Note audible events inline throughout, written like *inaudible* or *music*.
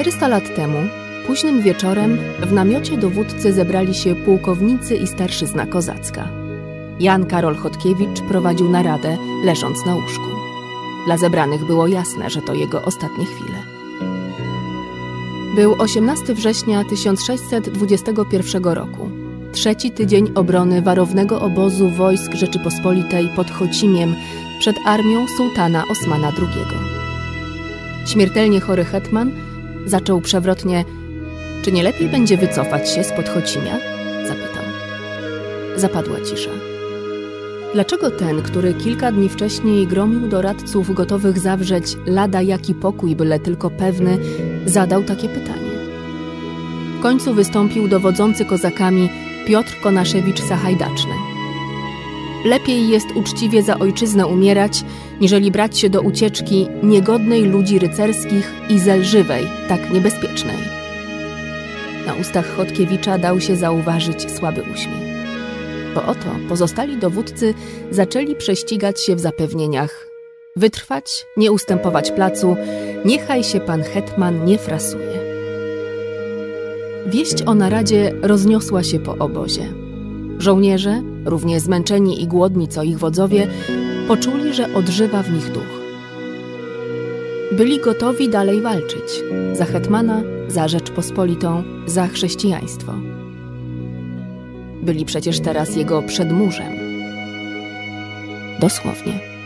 400 lat temu, późnym wieczorem, w namiocie dowódcy zebrali się pułkownicy i starszyzna kozacka. Jan Karol Chodkiewicz prowadził naradę, leżąc na łóżku. Dla zebranych było jasne, że to jego ostatnie chwile. Był 18 września 1621 roku, trzeci tydzień obrony warownego obozu wojsk Rzeczypospolitej pod Chocimiem przed armią sułtana Osmana II. Śmiertelnie chory hetman Zaczął przewrotnie. Czy nie lepiej będzie wycofać się z Podchocimia? Zapytał. Zapadła cisza. Dlaczego ten, który kilka dni wcześniej gromił doradców gotowych zawrzeć lada jaki pokój, byle tylko pewny, zadał takie pytanie? W końcu wystąpił dowodzący kozakami Piotr Konaszewicz Sahajdaczny. Lepiej jest uczciwie za ojczyznę umierać, niżeli brać się do ucieczki niegodnej ludzi rycerskich i zelżywej, tak niebezpiecznej. Na ustach Chodkiewicza dał się zauważyć słaby uśmiech. Bo oto pozostali dowódcy zaczęli prześcigać się w zapewnieniach. Wytrwać, nie ustępować placu, niechaj się pan Hetman nie frasuje. Wieść o naradzie rozniosła się po obozie. Żołnierze, równie zmęczeni i głodni co ich wodzowie, poczuli, że odżywa w nich duch. Byli gotowi dalej walczyć za Hetmana, za Rzeczpospolitą, za chrześcijaństwo. Byli przecież teraz jego przedmurzem. Dosłownie.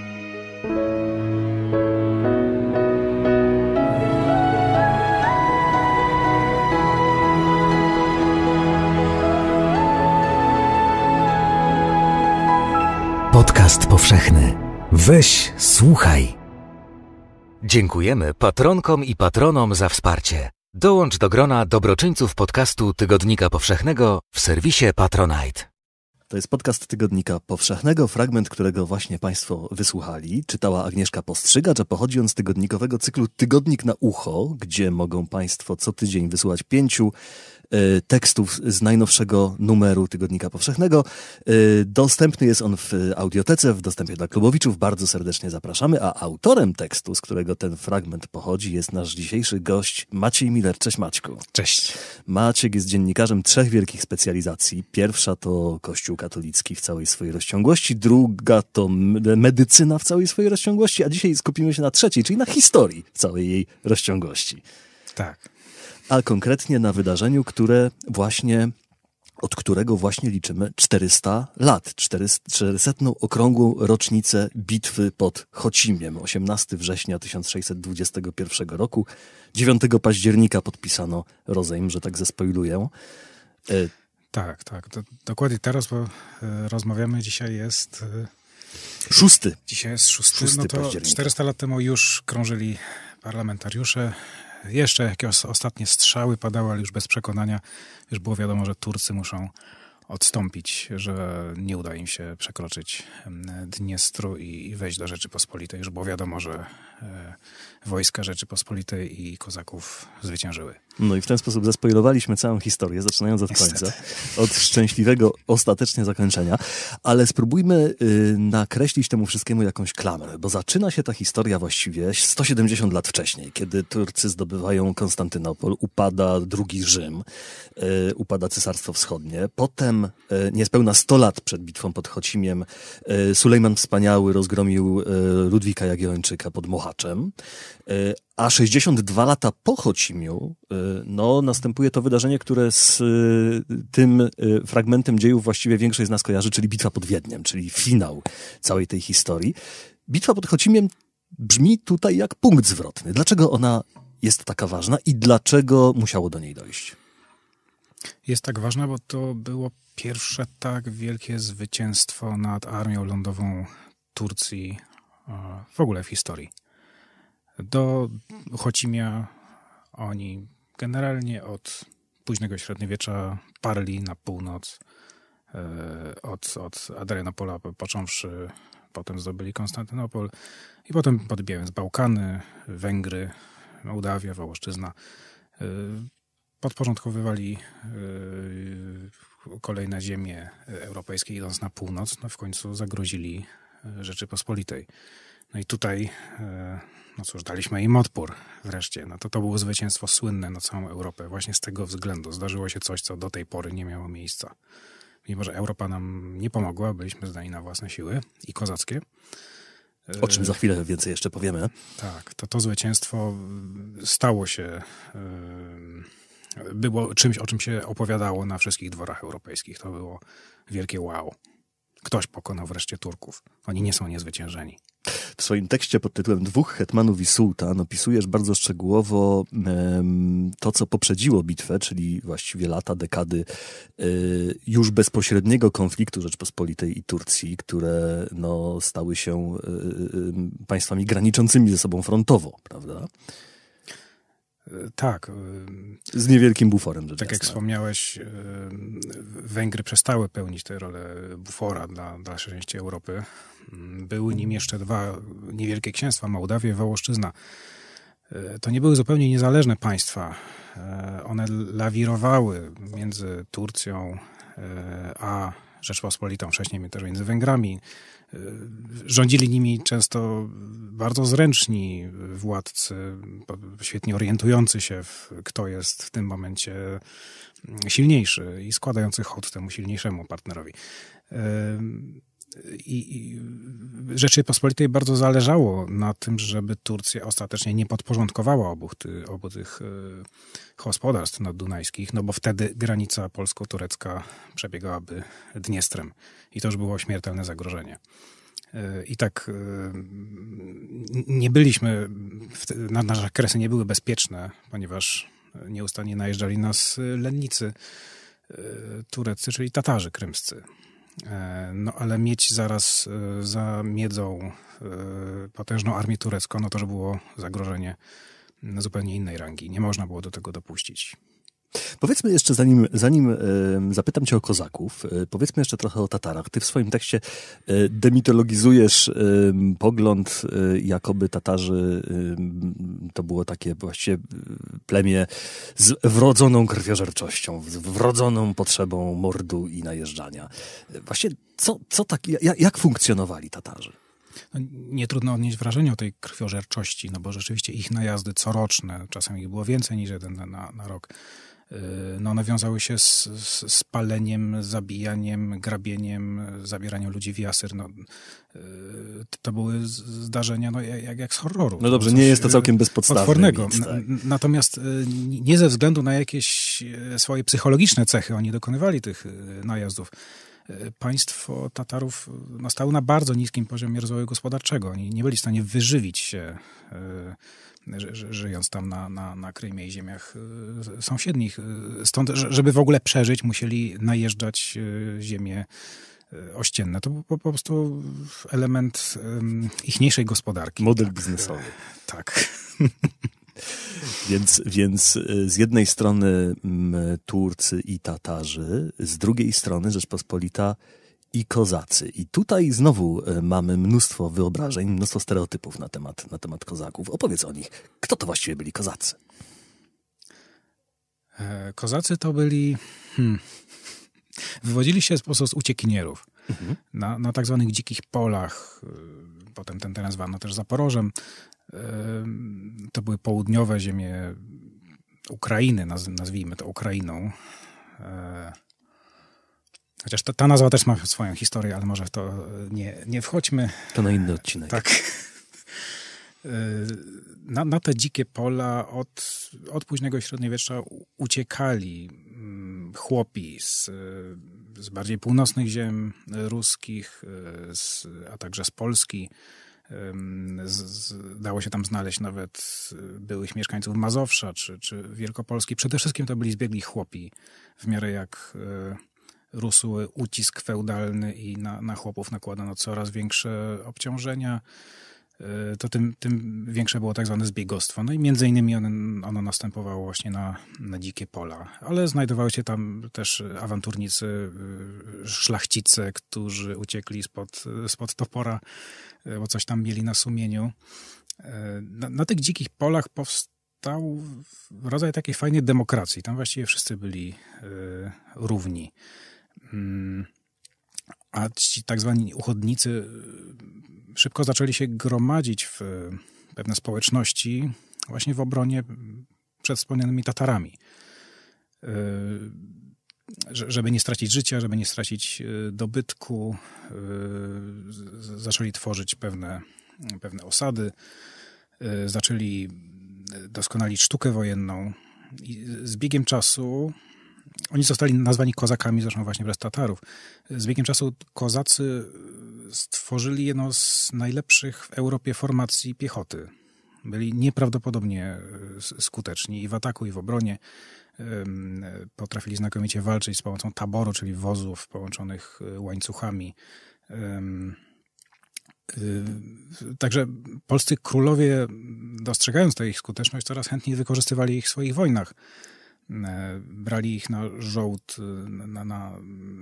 powszechny. Weź, słuchaj. Dziękujemy patronkom i patronom za wsparcie. Dołącz do grona dobroczyńców podcastu Tygodnika Powszechnego w serwisie Patronite. To jest podcast Tygodnika Powszechnego, fragment którego właśnie Państwo wysłuchali. Czytała Agnieszka Postrzyga, a pochodzi on z tygodnikowego cyklu Tygodnik na Ucho, gdzie mogą Państwo co tydzień wysłuchać pięciu Y, tekstów z najnowszego numeru Tygodnika Powszechnego. Y, dostępny jest on w audiotece, w dostępie dla klubowiczów. Bardzo serdecznie zapraszamy, a autorem tekstu, z którego ten fragment pochodzi, jest nasz dzisiejszy gość Maciej Miller. Cześć Maćku. Cześć. Maciek jest dziennikarzem trzech wielkich specjalizacji. Pierwsza to Kościół katolicki w całej swojej rozciągłości, druga to medycyna w całej swojej rozciągłości, a dzisiaj skupimy się na trzeciej, czyli na historii w całej jej rozciągłości. Tak a konkretnie na wydarzeniu, które właśnie od którego właśnie liczymy 400 lat, 400 okrągłą rocznicę bitwy pod Chocimiem. 18 września 1621 roku, 9 października podpisano rozejm, że tak zespoiluję. E, tak, tak. dokładnie teraz, bo e, rozmawiamy dzisiaj jest... E, szósty. Dzisiaj jest szósty, szósty no to 400 lat temu już krążyli parlamentariusze, jeszcze jakieś ostatnie strzały padały, ale już bez przekonania. Już było wiadomo, że Turcy muszą odstąpić, że nie uda im się przekroczyć Dniestru i wejść do Rzeczypospolitej. Już bo wiadomo, że e, wojska Rzeczypospolitej i kozaków zwyciężyły. No i w ten sposób zaspoilowaliśmy całą historię, zaczynając od Niestety. końca, od szczęśliwego ostatecznie zakończenia, ale spróbujmy y, nakreślić temu wszystkiemu jakąś klamrę, bo zaczyna się ta historia właściwie 170 lat wcześniej, kiedy Turcy zdobywają Konstantynopol, upada drugi Rzym, y, upada Cesarstwo Wschodnie, potem E, niespełna 100 lat przed bitwą pod Chocimiem e, Sulejman Wspaniały rozgromił e, Ludwika Jagiellończyka pod Mohaczem, a 62 lata po Chocimiu no, następuje to wydarzenie, które z tym fragmentem dziejów właściwie większość z nas kojarzy, czyli bitwa pod Wiedniem, czyli finał całej tej historii. Bitwa pod Chocimiem brzmi tutaj jak punkt zwrotny. Dlaczego ona jest taka ważna i dlaczego musiało do niej dojść? jest tak ważna, bo to było pierwsze tak wielkie zwycięstwo nad armią lądową Turcji e, w ogóle w historii. Do Chocimia oni generalnie od późnego średniowiecza parli na północ, e, od, od Adrianopola począwszy, potem zdobyli Konstantynopol i potem podbijając Bałkany, Węgry, Mołdawia, Wołoszczyzna. E, podporządkowywali yy, kolejne ziemie europejskie, idąc na północ, no w końcu zagrozili yy, Rzeczypospolitej. No i tutaj, yy, no cóż, daliśmy im odpór wreszcie. No to to było zwycięstwo słynne na całą Europę. Właśnie z tego względu zdarzyło się coś, co do tej pory nie miało miejsca. Mimo, że Europa nam nie pomogła, byliśmy zdani na własne siły i kozackie. O czym za chwilę więcej jeszcze powiemy. Tak, to to zwycięstwo stało się było czymś, o czym się opowiadało na wszystkich dworach europejskich. To było wielkie wow. Ktoś pokonał wreszcie Turków. Oni nie są niezwyciężeni. W swoim tekście pod tytułem Dwóch hetmanów i sułtan opisujesz bardzo szczegółowo to, co poprzedziło bitwę, czyli właściwie lata, dekady y, już bezpośredniego konfliktu Rzeczpospolitej i Turcji, które no, stały się y, y, państwami graniczącymi ze sobą frontowo, prawda? Tak. Z niewielkim buforem. Tak jasne. jak wspomniałeś, Węgry przestały pełnić tę rolę bufora dla dalszej części Europy. Były nim jeszcze dwa niewielkie księstwa, Mołdawia i Wołoszczyzna. E, to nie były zupełnie niezależne państwa. E, one lawirowały między Turcją e, a Rzeczpospolitą, wcześniej też między Węgrami. Y, rządzili nimi często bardzo zręczni władcy, świetnie orientujący się, w, kto jest w tym momencie mm, silniejszy i składający hołd temu silniejszemu partnerowi. Y, i, i Rzeczypospolitej bardzo zależało na tym, żeby Turcja ostatecznie nie podporządkowała obu, ty, obu tych e, gospodarstw naddunajskich, no bo wtedy granica polsko-turecka przebiegałaby Dniestrem i to już było śmiertelne zagrożenie. E, I tak e, nie byliśmy, na nasze kresy nie były bezpieczne, ponieważ nieustannie najeżdżali nas lennicy tureccy, czyli Tatarzy krymscy. E, no ale mieć zaraz e, za miedzą e, potężną armię turecką, no to było zagrożenie zupełnie innej rangi. Nie można było do tego dopuścić. Powiedzmy jeszcze, zanim, zanim e, zapytam cię o kozaków, e, powiedzmy jeszcze trochę o Tatarach. Ty w swoim tekście e, demitologizujesz pogląd, jakoby Tatarzy to było takie właściwie plemię z wrodzoną krwiożerczością, z wrodzoną potrzebą mordu i najeżdżania. Właśnie, co, co tak, jak funkcjonowali Tatarzy? No, nie trudno odnieść wrażenie o tej krwiożerczości, no bo rzeczywiście ich najazdy coroczne, czasem ich było więcej niż jeden na, na rok, Y, no, nawiązały się z, z, z paleniem, zabijaniem, grabieniem, zabieraniem ludzi w jasyr. No, y, to były zdarzenia no, jak, jak z horroru. No dobrze, nie jest to y, całkiem bezpodstawne. tak. Natomiast nie ze względu na jakieś swoje psychologiczne cechy oni dokonywali tych najazdów państwo Tatarów no, stało na bardzo niskim poziomie rozwoju gospodarczego. Oni nie byli w stanie wyżywić się żyjąc tam na, na, na Krymie i ziemiach y, sąsiednich. Y, stąd, żeby w ogóle przeżyć, musieli najeżdżać y, ziemię ościenne. To był po prostu element ichniejszej gospodarki. Model tak. biznesowy. Tak. *laughs* Więc, więc z jednej strony mm, Turcy i Tatarzy, z drugiej strony Rzeczpospolita i kozacy. I tutaj znowu e, mamy mnóstwo wyobrażeń, mnóstwo stereotypów na temat, na temat kozaków. Opowiedz o nich. Kto to właściwie byli kozacy? E, kozacy to byli. Hmm, wywodzili się spośród uciekinierów mhm. na, na tak zwanych dzikich polach. E, potem ten teren zwano też Zaporożem. To były południowe ziemie Ukrainy, nazwijmy to Ukrainą. Chociaż ta, ta, nazwa też ma swoją historię, ale może w to e, nie, nie wchodźmy. To na inny odcinek. Tak. E, na, na, te dzikie pola od, od późnego średniowiecza uciekali mm, chłopi z, z bardziej północnych ziem e, ruskich, z, a także z Polski. Z, z, dało się tam znaleźć nawet byłych mieszkańców Mazowsza czy, czy Wielkopolski. Przede wszystkim to byli zbiegli chłopi, w miarę jak rósł ucisk feudalny i na, na chłopów nakładano coraz większe obciążenia y, to tym, tym, większe było tak zwane zbiegostwo. No i między innymi on, ono następowało właśnie na, na, dzikie pola. Ale znajdowały się tam też awanturnicy, y, szlachcice, którzy uciekli spod, spod topora, y, bo coś tam mieli na sumieniu. Na, na tych dzikich polach powstał rodzaj takiej fajnej demokracji. Tam właściwie wszyscy byli równi a ci tak zwani uchodnicy y, szybko zaczęli się gromadzić w y, pewne społeczności właśnie w obronie przed wspomnianymi Tatarami. Y, żeby nie stracić życia, żeby nie stracić dobytku, zaczęli tworzyć pewne, pewne osady, zaczęli doskonalić sztukę wojenną. I z biegiem czasu oni zostali nazwani kozakami, zresztą właśnie przez Tatarów. Z biegiem czasu kozacy stworzyli jedną z najlepszych w Europie formacji piechoty. Byli nieprawdopodobnie e, skuteczni i w ataku, i w obronie. Potrafili znakomicie walczyć z pomocą taboru, czyli wozów połączonych e, łańcuchami. E, także polscy królowie, dostrzegając tę ich skuteczność, coraz chętniej wykorzystywali ich w swoich wojnach. E, brali ich na żołd y, na, na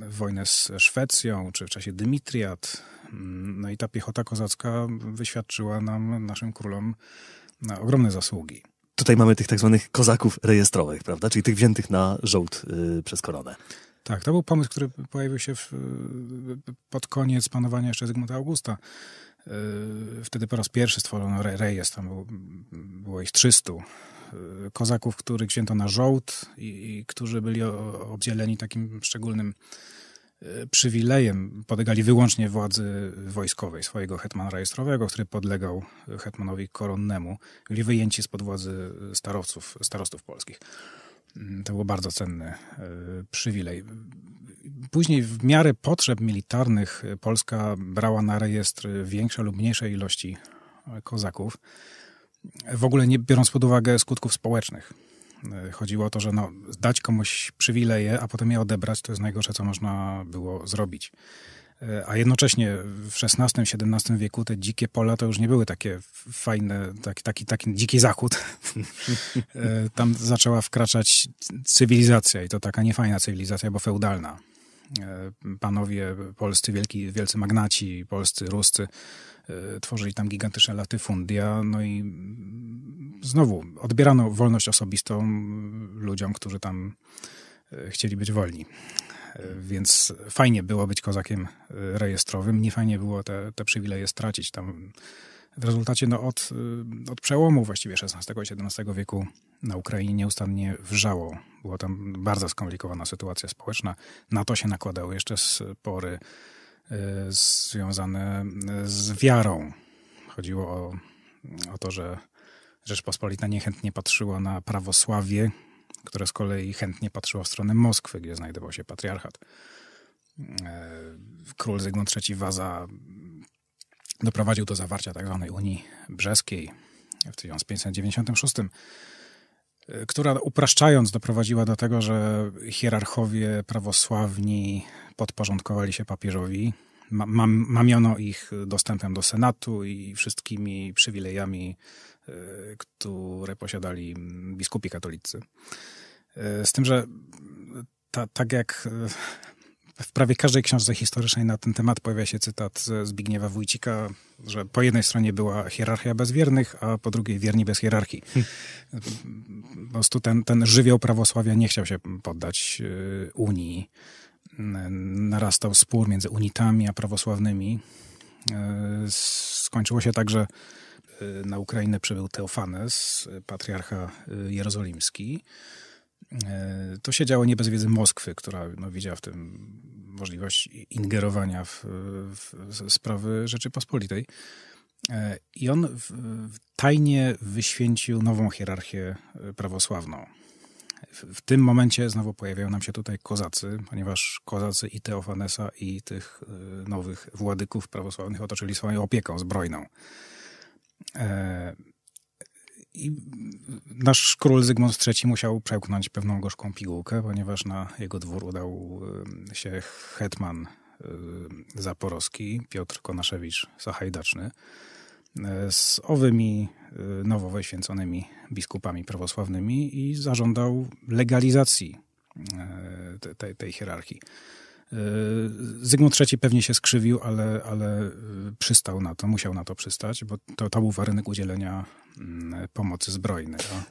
wojnę z Szwecją, czy w czasie Dymitriad. Mm, no i ta piechota kozacka wyświadczyła nam, naszym królom, na ogromne zasługi. Tutaj mamy tych tak zwanych kozaków rejestrowych, prawda? Czyli tych wziętych na żołd yy, przez koronę. Tak, to był pomysł, który pojawił się w, pod koniec panowania jeszcze Zygmunta Augusta. Y, wtedy po raz pierwszy stworzono rejestr, tam było, było ich 300 Y, kozaków, których wzięto na żołd i, i którzy byli obdzieleni takim szczególnym y, przywilejem podlegali wyłącznie władzy wojskowej, swojego hetmana rejestrowego, który podlegał hetmanowi koronnemu. Byli wyjęci spod władzy starostów, starostów polskich. Mm, to był bardzo cenny y, przywilej. Później w miarę potrzeb militarnych Polska brała na rejestr większe lub mniejsze ilości kozaków w ogóle nie biorąc pod uwagę skutków społecznych. E, chodziło o to, że no, dać komuś przywileje, a potem je odebrać, to jest najgorsze, co można było zrobić. E, a jednocześnie w XVI-XVII wieku te dzikie pola to już nie były takie fajne, taki, taki, taki dziki zachód. *laughs* E, tam zaczęła wkraczać cywilizacja i to taka niefajna cywilizacja, bo feudalna. Panowie polscy, wielki, wielcy magnaci, polscy, ruscy, Y, tworzyli tam gigantyczne latyfundia, no i znowu odbierano wolność osobistą ludziom, którzy tam y, chcieli być wolni. Y, więc fajnie było być kozakiem rejestrowym, nie fajnie było te, te przywileje stracić. Tam w rezultacie no, od, od przełomu właściwie XVI-XVII wieku na Ukrainie nieustannie wrzało. Była tam bardzo skomplikowana sytuacja społeczna. Na to się nakładały jeszcze spory Y, związane y, z wiarą. Chodziło o, o to, że Rzeczpospolita niechętnie patrzyła na prawosławie, które z kolei chętnie patrzyło w stronę Moskwy, gdzie znajdował się patriarchat. Y, król Zygmunt III Waza doprowadził do zawarcia tzw. Tak Unii Brzeskiej w 1596 E, która upraszczając doprowadziła do tego, że hierarchowie prawosławni podporządkowali się papieżowi. mamiono ich dostępem do Senatu i wszystkimi przywilejami, e, które posiadali biskupi katolicy. E, z tym, że ta, tak jak w prawie każdej książce historycznej na ten temat pojawia się cytat Zbigniewa Wójcika, że po jednej stronie była hierarchia bez wiernych, a po drugiej wierni bez hierarchii. Hmm. Po prostu ten, ten żywioł prawosławia nie chciał się poddać y, Unii. Narastał spór między unitami a prawosławnymi. Y, skończyło się tak, że y, na Ukrainę przybył Teofanes, patriarcha jerozolimski. E, to się działo nie bez wiedzy Moskwy, która no, widziała w tym możliwość ingerowania w, w sprawy Rzeczypospolitej. E, I on w, w tajnie wyświęcił nową hierarchię e, prawosławną. W, w tym momencie znowu pojawiają nam się tutaj kozacy, ponieważ kozacy i Teofanesa, i tych nowych władyków prawosławnych otoczyli swoją opieką zbrojną. E, i nasz król Zygmunt III musiał przełknąć pewną gorzką pigułkę, ponieważ na jego dwór udał y, się hetman y, zaporowski Piotr Konaszewicz Sachajdaczny y, z owymi nowo wyświęconymi biskupami prawosławnymi i zażądał legalizacji tej, tej hierarchii. Zygmunt III pewnie się skrzywił, ale, ale y, przystał na to, musiał na to przystać, bo to, to był warunek udzielenia mm, pomocy zbrojnej. No.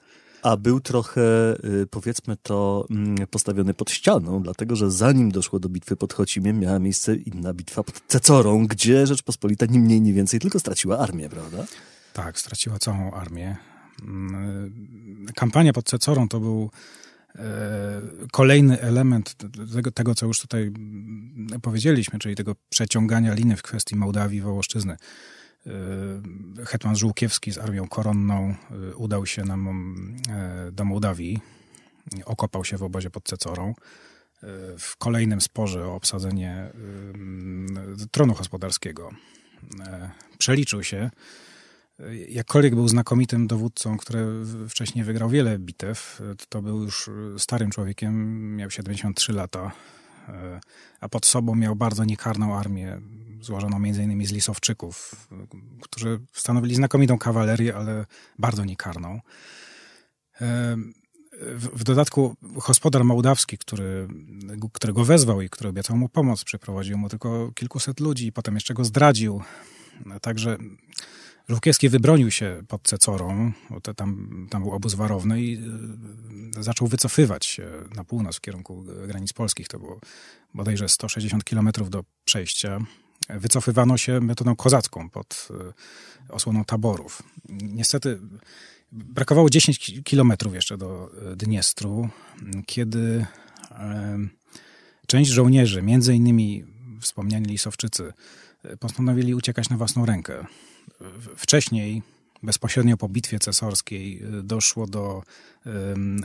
A był trochę, y, powiedzmy to, mm, postawiony pod ścianą, dlatego że zanim doszło do bitwy pod Chocimiem, miała miejsce inna bitwa pod Cecorą, gdzie Rzeczpospolita nie mniej, nie więcej, tylko straciła armię, prawda? Tak, straciła całą armię. Mm, kampania pod Cecorą to był E, kolejny element tego, tego, co już tutaj powiedzieliśmy, czyli tego przeciągania liny w kwestii Mołdawii i Wołoszczyzny. E, hetman Żółkiewski z armią koronną e, udał się na, do Mołdawii, okopał się w obozie pod Cecorą. W kolejnym sporze o obsadzenie tronu gospodarskiego przeliczył się jakkolwiek był znakomitym dowódcą, który wcześniej wygrał wiele bitew, to był już starym człowiekiem, miał 73 lata, e, a pod sobą miał bardzo niekarną armię, złożoną między innymi z lisowczyków, którzy stanowili znakomitą kawalerię, ale bardzo niekarną. E, w, dodatku hospodar mołdawski, który, którego wezwał i który obiecał mu pomoc, przeprowadził mu tylko kilkuset ludzi i potem jeszcze go zdradził. Także Żółkiewski wybronił się pod Cecorą, bo tam, tam był obóz warowny i e, zaczął wycofywać się na północ w kierunku e, granic polskich. To było bodajże 160 kilometrów do przejścia. Wycofywano się metodą kozacką pod e, osłoną taborów. Niestety brakowało 10 kilometrów jeszcze do Dniestru, kiedy część żołnierzy, między innymi wspomniani Lisowczycy, postanowili uciekać na własną rękę wcześniej, bezpośrednio po bitwie cesorskiej, y, doszło do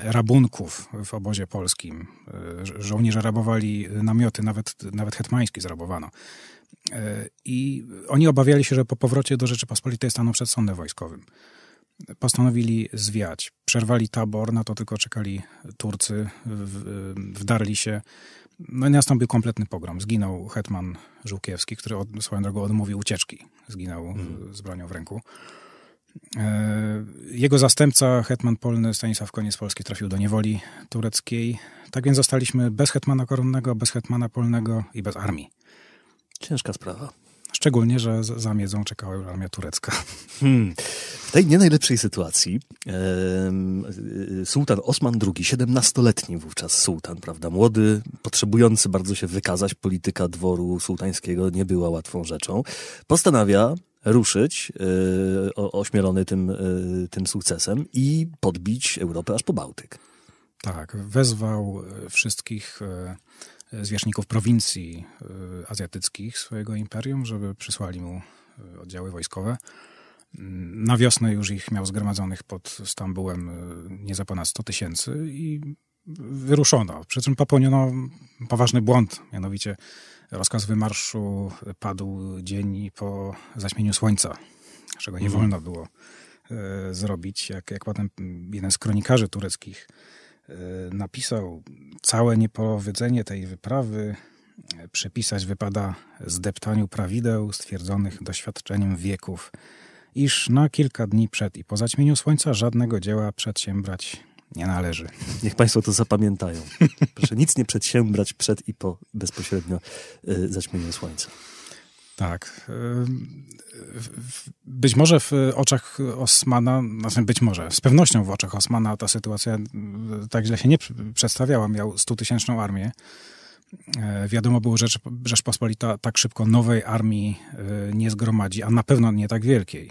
rabunków w obozie polskim. Y, żołnierze rabowali namioty, nawet, nawet hetmański zrabowano. Y, I oni obawiali się, że po powrocie do Rzeczypospolitej staną przed sądem wojskowym. Postanowili zwiać. Przerwali tabor, na to tylko czekali Turcy, wdarli się no i nastąpił kompletny pogrom. Zginął hetman Żółkiewski, który od, swoją drogą odmówił ucieczki. Zginął mhm. z bronią w ręku. E, jego zastępca, hetman polny Stanisław Koniec Polski, trafił do niewoli tureckiej. Tak więc zostaliśmy bez hetmana koronnego, bez hetmana polnego i bez armii. Ciężka sprawa. Szczególnie, że za miedzą czekała już armia turecka. *laughs* Hmm. W tej nie najlepszej sytuacji e, sułtan Osman II, 17-letni wówczas sułtan, prawda, młody, potrzebujący bardzo się wykazać, polityka dworu sułtańskiego nie była łatwą rzeczą, postanawia ruszyć, e, ośmielony tym, e, tym sukcesem i podbić Europę aż po Bałtyk. Tak, wezwał wszystkich... E, zwierzchników prowincji y, azjatyckich swojego imperium, żeby przysłali mu y, oddziały wojskowe. Mm, na wiosnę już ich miał zgromadzonych pod Stambułem y, nieco ponad 100 tysięcy i wyruszono. Przy czym popełniono poważny błąd, mianowicie rozkaz wymarszu padł dzień po zaśmieniu słońca, czego nie mhm. wolno było zrobić. Jak, jak potem jeden z kronikarzy tureckich E, napisał całe niepowiedzenie tej wyprawy e, przypisać wypada zdeptaniu prawideł stwierdzonych doświadczeniem wieków, iż na kilka dni przed i po zaćmieniu słońca żadnego dzieła przedsiębrać nie należy. *laughs* Niech Państwo to zapamiętają. Proszę nic nie przedsiębrać przed i po bezpośrednio e, zaćmieniu słońca. Tak. Y, być może w oczach Osmana, znaczy być może, z pewnością w oczach Osmana ta sytuacja y, tak źle się nie przedstawiała. Miał stutysięczną armię. Y, wiadomo było, że Rzeczpospolita tak szybko nowej armii nie zgromadzi, a na pewno nie tak wielkiej.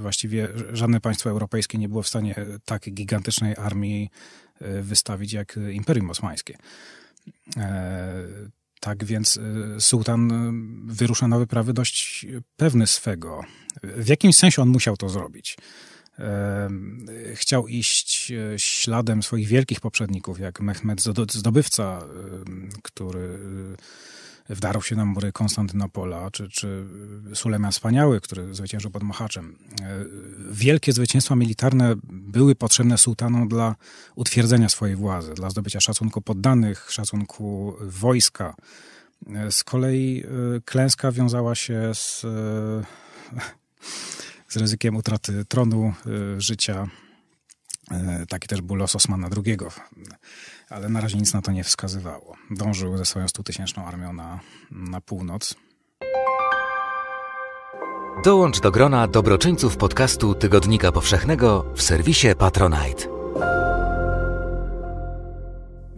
Właściwie żadne państwo europejskie nie było w stanie tak gigantycznej armii wystawić jak Imperium Osmańskie tak więc y, sułtan y, wyrusza na wyprawy dość pewny swego. W jakimś sensie on musiał to zrobić. Chciał iść y, śladem swoich wielkich poprzedników, jak Mehmed Zdobywca, który wdarł się na mury Konstantynopola, czy, czy y, Sulema Wspaniały, który zwyciężył pod Mohaczem. Y, wielkie zwycięstwa militarne były potrzebne sułtanom dla utwierdzenia swojej władzy, dla zdobycia szacunku poddanych, szacunku wojska. Y, z kolei klęska wiązała się z, *laughs* z ryzykiem utraty tronu, życia, E, taki też był los Osmana II, ale na razie nic na to nie wskazywało. Dążył ze swoją stutysięczną armią na, na północ. Dołącz do grona dobroczyńców podcastu Tygodnika Powszechnego w serwisie Patronite.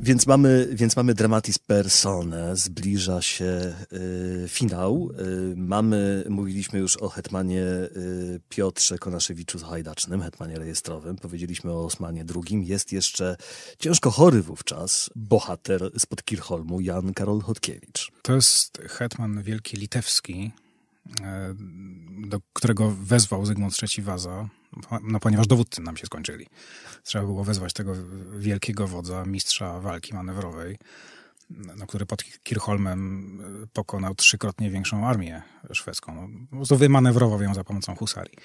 Więc mamy, więc mamy dramatis personae, zbliża się y, finał. Y, mamy, mówiliśmy już o hetmanie y, Piotrze Konaszewiczu Hajdacznym, hetmanie rejestrowym. Powiedzieliśmy o Osmanie II. Jest jeszcze ciężko chory wówczas bohater spod Kirchholmu, Jan Karol Chodkiewicz. To jest hetman wielki litewski, y, do którego wezwał Zygmunt III Waza, no ponieważ dowódcy nam się skończyli. Trzeba było wezwać tego wielkiego wodza, mistrza walki manewrowej, no, który pod Kirchholmem e, pokonał trzykrotnie większą armię szwedzką. No, po wymanewrował ją za pomocą husarii.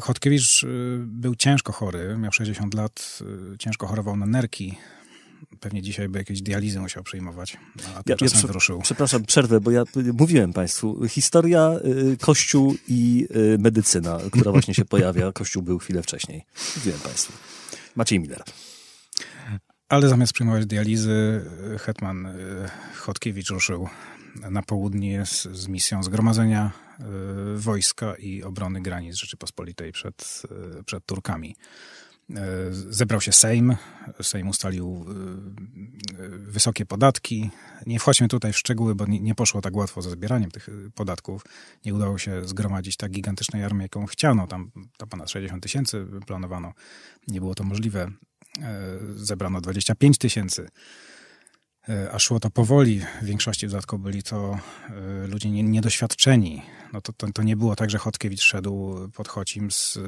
Chodkiewicz e, był ciężko chory, miał 60 lat, e, ciężko chorował na nerki, pewnie dzisiaj by jakieś dializy musiał przyjmować, a tymczasem ja, ja wyruszył. Przepraszam, przerwę, bo ja mówiłem Państwu, historia, y, kościół i y, medycyna, która właśnie się pojawia. *laughs* Kościół był chwilę wcześniej. Mówiłem Państwu. Maciej Miller. Ale zamiast przyjmować dializy, y, Hetman Chodkiewicz ruszył na południe z, z misją zgromadzenia wojska i obrony granic Rzeczypospolitej przed, przed Turkami. E, zebrał się Sejm, Sejm ustalił e, e, wysokie podatki. Nie wchodźmy tutaj w szczegóły, bo nie poszło tak łatwo ze zbieraniem tych podatków. Nie udało się zgromadzić tak gigantycznej armii, jaką chciano. Tam, tam ponad 60 tysięcy planowano. Nie było to możliwe. Zebrano 25 tysięcy. A szło to powoli. W większości dodatkowo byli to ludzie niedoświadczeni. No to, to, to nie było tak, że Chodkiewicz szedł pod Chocim z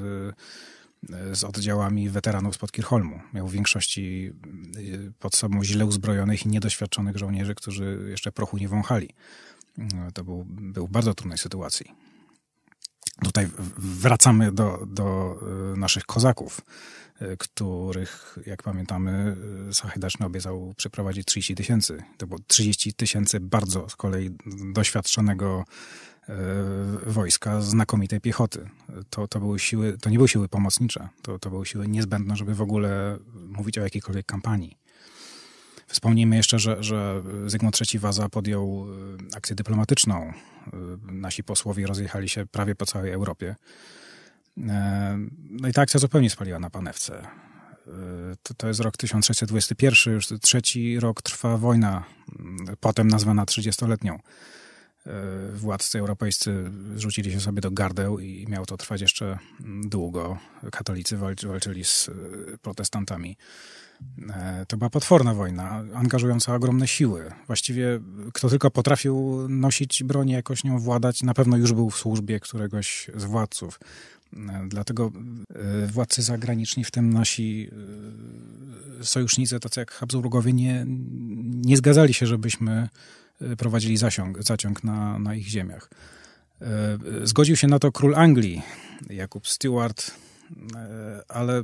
z oddziałami weteranów spod Kirchholmu. Miał w większości y, pod sobą źle uzbrojonych i niedoświadczonych żołnierzy, którzy jeszcze prochu nie wąchali. No, to był, był bardzo trudnej sytuacji. Tutaj wracamy do, do y, naszych kozaków, y, których, jak pamiętamy, Sachajdaczny obiecał przeprowadzić 30 tysięcy. To było 30 tysięcy bardzo z kolei doświadczonego E, wojska znakomitej piechoty. To, to, były siły, to nie były siły pomocnicze, to, to były siły niezbędne, żeby w ogóle mówić o jakiejkolwiek kampanii. Wspomnijmy jeszcze, że, że Zygmunt III Waza podjął e, akcję dyplomatyczną. E, nasi posłowie rozjechali się prawie po całej Europie. No i ta akcja zupełnie spaliła na panewce. To, to jest rok 1621, już trzeci rok trwa wojna, potem nazwana 30-letnią. E, władcy europejscy rzucili się sobie do gardeł i miało to trwać jeszcze długo. Katolicy walczyli z e, protestantami. E, to była potworna wojna, angażująca ogromne siły. Właściwie kto tylko potrafił nosić broń, jakoś nią władać, na pewno już był w służbie któregoś z władców. Dlatego władcy zagraniczni, w tym nasi sojusznicy, tacy jak Habsburgowie, nie, nie zgadzali się, żebyśmy Y, prowadzili zasiąg, zaciąg na, na ich ziemiach. Y, y, zgodził się na to król Anglii, Jakub Stewart, ale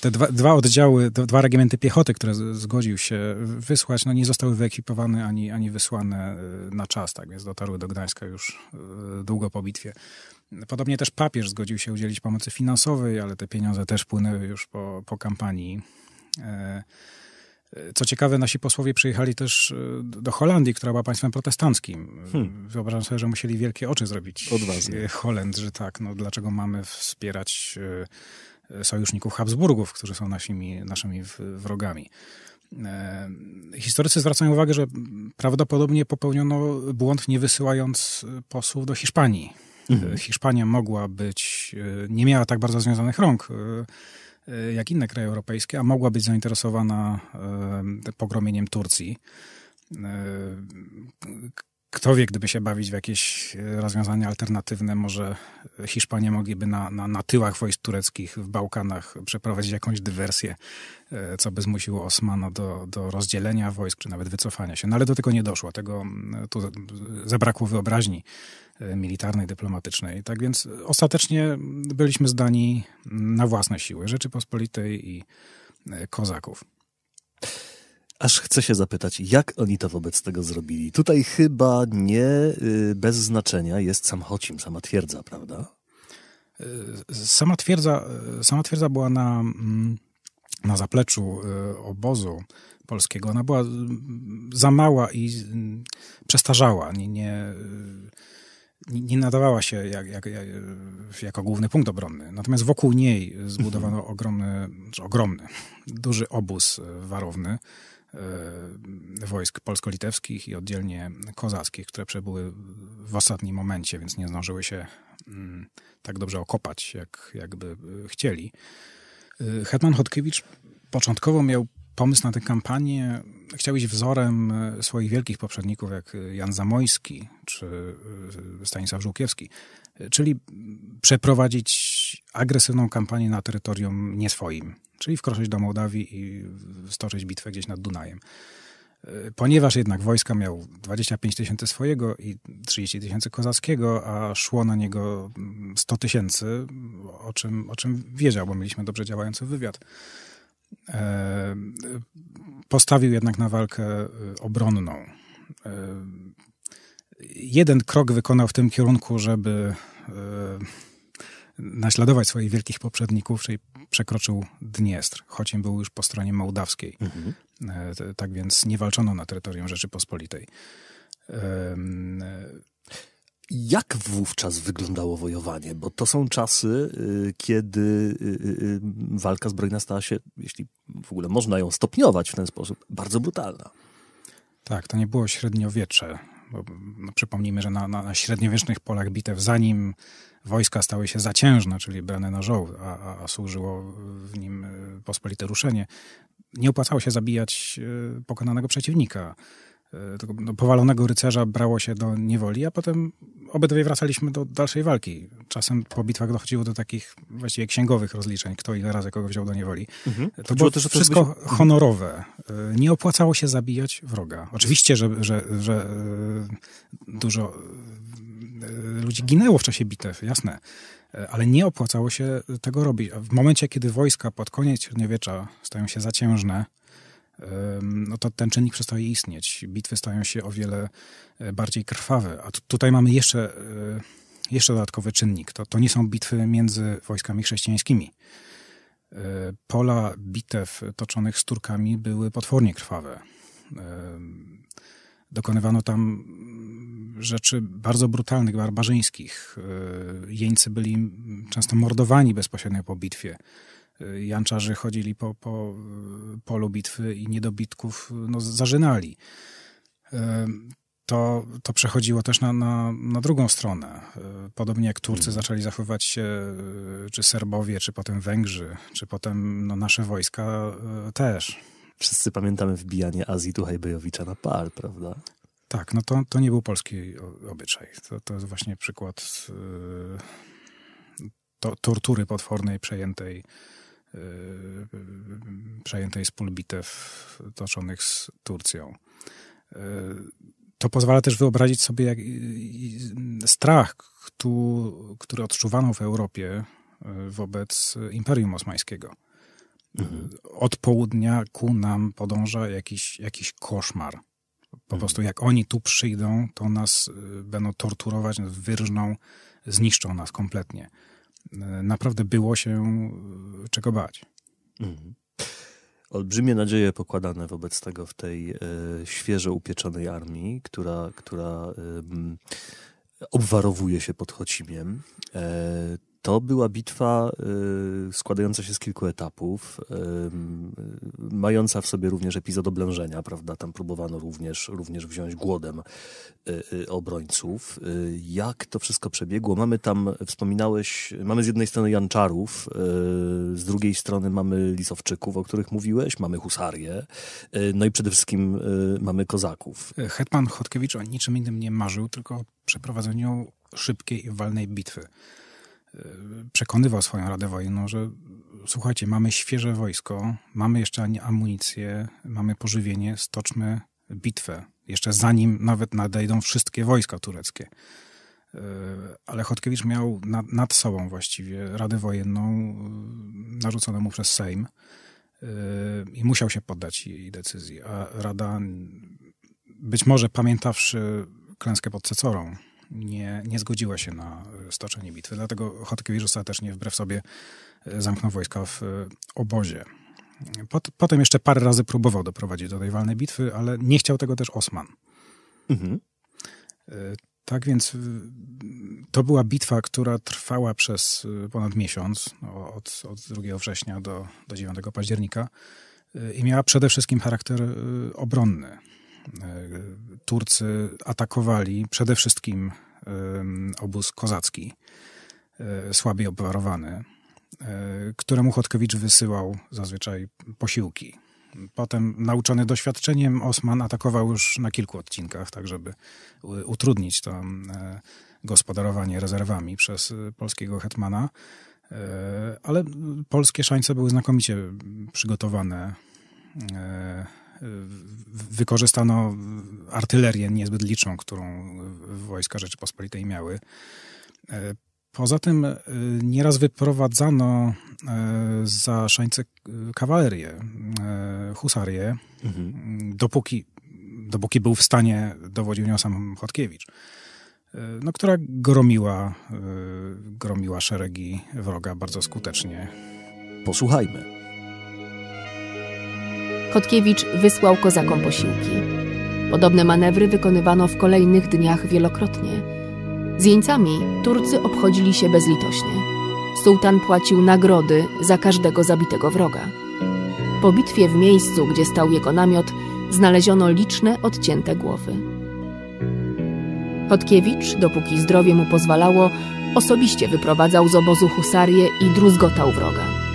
te dwa, dwa oddziały, dwa regimenty piechoty, które zgodził się wysłać, no nie zostały wyekwipowane ani, ani wysłane na czas, tak więc dotarły do Gdańska już długo po bitwie. Podobnie też papież zgodził się udzielić pomocy finansowej, ale te pieniądze też płynęły już po, po kampanii. Co ciekawe, nasi posłowie przyjechali też e, do Holandii, która była państwem protestanckim. Hmm. Wyobrażam sobie, że musieli wielkie oczy zrobić e, Odważnie. Holendrzy, tak. No, dlaczego mamy wspierać e, sojuszników Habsburgów, którzy są nasimi, naszymi wrogami? Historycy zwracają uwagę, że prawdopodobnie popełniono błąd nie wysyłając posłów do Hiszpanii. Mhm. Hiszpania mogła być, nie miała tak bardzo związanych rąk E, jak inne kraje europejskie, a mogła być zainteresowana e, pogromieniem Turcji e, kto wie, gdyby się bawić w jakieś e, rozwiązania alternatywne, może Hiszpanie mogliby na, na, na tyłach wojsk tureckich w Bałkanach przeprowadzić jakąś dywersję, e, co by zmusiło Osmana do, do rozdzielenia wojsk, czy nawet wycofania się. No ale do tego nie doszło. Tego tu zabrakło wyobraźni e, militarnej, dyplomatycznej. Tak więc ostatecznie byliśmy zdani na własne siły Rzeczypospolitej i kozaków. Aż chcę się zapytać, jak oni to wobec tego zrobili? Tutaj chyba nie y, bez znaczenia jest sam Hocim, sama twierdza, prawda? Y, sama twierdza, y, sama twierdza była na, mm, na zapleczu obozu polskiego. Ona była mm, za mała i mm, przestarzała. Nie, nie, nie nadawała się jak, jak, jak, jako główny punkt obronny. Natomiast wokół niej zbudowano mhm. ogromny, znaczy ogromny, duży obóz warowny E, wojsk polsko-litewskich i oddzielnie kozackich, które przebyły w ostatnim momencie, więc nie zdążyły się mm, tak dobrze okopać, jak jakby e, chcieli. E, Hetman Chodkiewicz początkowo miał pomysł na tę kampanię, chciał iść wzorem swoich wielkich poprzedników, jak Jan Zamojski czy Stanisław Żółkiewski, czyli przeprowadzić agresywną kampanię na terytorium nie swoim czyli wkroczyć do Mołdawii i stoczyć bitwę gdzieś nad Dunajem. E, ponieważ jednak wojska miał 25 tysięcy swojego i 30 tysięcy kozackiego, a szło na niego 100 mm, tysięcy, o czym, o czym wiedział, bo mieliśmy dobrze działający wywiad. E, postawił jednak na walkę e, obronną. Jeden krok wykonał w tym kierunku, żeby naśladować swoich wielkich poprzedników, czyli przekroczył Dniestr, choć im był już po stronie mołdawskiej. Mhm. E, tak więc nie walczono na terytorium Rzeczypospolitej. E, Jak wówczas wyglądało wojowanie? Bo to są czasy, y, kiedy y, y, walka zbrojna stała się, jeśli w ogóle można ją stopniować w ten sposób, bardzo brutalna. Tak, to nie było średniowiecze, bo, no, przypomnijmy, że na, na, średniowiecznych polach bitew, zanim wojska stały się zaciężne, czyli brane na żołd, a, a, a służyło w nim e, pospolite ruszenie, nie opłacało się zabijać e, pokonanego przeciwnika. E, tego no, powalonego rycerza brało się do niewoli, a potem obydwie wracaliśmy do dalszej walki. Czasem po bitwach dochodziło do takich właściwie księgowych rozliczeń, kto ile razy kogo wziął do niewoli. Mhm. To było też wszystko byś... Mhm. honorowe. E, nie opłacało się zabijać wroga. Oczywiście, że, że, że e, dużo ludzi ginęło w czasie bitew, jasne, ale nie opłacało się tego robić. W momencie, kiedy wojska pod koniec średniowiecza stają się zaciężne, no to ten czynnik przestaje istnieć. Bitwy stają się o wiele e, bardziej krwawe. A tutaj mamy jeszcze, e, jeszcze dodatkowy czynnik. To, to nie są bitwy między wojskami chrześcijańskimi. E, pola bitew toczonych z Turkami były potwornie krwawe. Dokonywano tam mm, rzeczy bardzo brutalnych, barbarzyńskich. Jeńcy byli często mordowani bezpośrednio po bitwie Janczarzy chodzili po, po polu bitwy i niedobitków no, zażynali. E, to, to przechodziło też na, na, na drugą stronę. E, podobnie jak Turcy mhm. zaczęli zachowywać się, e, czy Serbowie, czy potem Węgrzy, czy potem no, nasze wojska też. Wszyscy pamiętamy wbijanie Azji Hajbejowicza na pal, prawda? Tak, no to, to nie był polski obyczaj. To, to jest właśnie przykład yy, to, tortury potwornej przejętej przejętej z pól bitew toczonych z Turcją. To pozwala też wyobrazić sobie jak strach, który odczuwano w Europie e, wobec Imperium Osmańskiego. Mhm. Od południa ku nam podąża jakiś, jakiś koszmar. Po mhm. prostu jak oni tu przyjdą, to nas e, będą torturować, wyrżną, zniszczą nas kompletnie naprawdę było się e, czego bać. Mhm. Olbrzymie nadzieje pokładane wobec tego w tej e, świeżo upieczonej armii, która, która obwarowuje się pod Chocimiem. E, to była bitwa y, składająca się z kilku etapów, y, mająca w sobie również epizod oblężenia, prawda? Tam próbowano również, również wziąć głodem y, obrońców. Jak to wszystko przebiegło? Mamy tam, wspominałeś, mamy z jednej strony Janczarów, z drugiej strony mamy Lisowczyków, o których mówiłeś, mamy Husarię, no i przede wszystkim mamy Kozaków. Hetman Chodkiewicz o niczym innym nie marzył, tylko o przeprowadzeniu szybkiej i walnej bitwy. E, przekonywał swoją Radę Wojenną, że słuchajcie, mamy świeże wojsko, mamy jeszcze amunicję, mamy pożywienie, stoczmy bitwę. Jeszcze zanim nawet nadejdą wszystkie wojska tureckie. E, ale Chodkiewicz miał nad, nad sobą właściwie Radę Wojenną e, narzuconą mu przez Sejm i musiał się poddać jej decyzji. A Rada, być może pamiętawszy klęskę pod Cecorą, nie, nie zgodziła się na e, stoczenie bitwy. Dlatego Chodkiewicz ostatecznie wbrew sobie e, zamknął wojska w e, obozie. Pot, potem jeszcze parę razy próbował doprowadzić do tej walnej bitwy, ale nie chciał tego też Osman. Mhm. Tak więc to była bitwa, która trwała przez ponad miesiąc, no, od, od 2 września do, do 9 października i miała przede wszystkim charakter obronny. Turcy atakowali przede wszystkim obóz kozacki, e, słabiej obwarowany, e, któremu Chodkiewicz wysyłał zazwyczaj posiłki. Potem, nauczony doświadczeniem, Osman atakował już na kilku odcinkach, tak żeby utrudnić to gospodarowanie rezerwami przez e, polskiego hetmana. Ale polskie szańce były znakomicie przygotowane wykorzystano artylerię niezbyt liczną, którą wojska Rzeczypospolitej miały. E, poza tym e, nieraz wyprowadzano e, za szańce kawalerię, husarię, mhm. dopóki, dopóki był w stanie, dowodził nią sam Chodkiewicz, no, która gromiła, gromiła szeregi wroga bardzo skutecznie. Posłuchajmy. Chodkiewicz wysłał kozakom posiłki. Podobne manewry wykonywano w kolejnych dniach wielokrotnie. Z jeńcami Turcy obchodzili się bezlitośnie. Sułtan płacił nagrody za każdego zabitego wroga. Po bitwie w miejscu, gdzie stał jego namiot, znaleziono liczne odcięte głowy. Chodkiewicz, dopóki zdrowie mu pozwalało, osobiście wyprowadzał z obozu husarię i druzgotał wroga.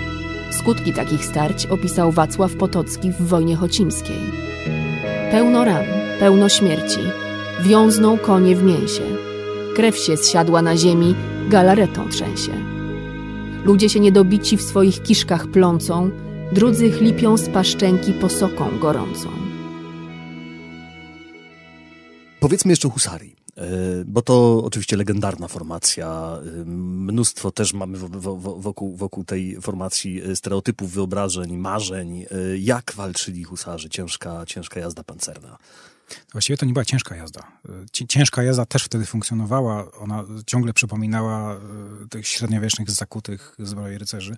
Skutki takich starć opisał Wacław Potocki w wojnie chocimskiej. Pełno ran, pełno śmierci, wiązną konie w mięsie. Krew się zsiadła na ziemi, galaretą trzęsie. Ludzie się niedobici w swoich kiszkach plącą, drudzy chlipią z paszczenki posoką gorącą. Powiedzmy jeszcze husarii. E, bo to oczywiście legendarna formacja. E, mnóstwo też mamy wokół, wokół tej formacji e, stereotypów, wyobrażeń, marzeń. Jak walczyli husarzy? Ciężka, ciężka jazda pancerna. Właściwie to nie była ciężka jazda. Ciężka jazda też wtedy funkcjonowała. Ona ciągle przypominała tych średniowiecznych zakutych zbroi rycerzy.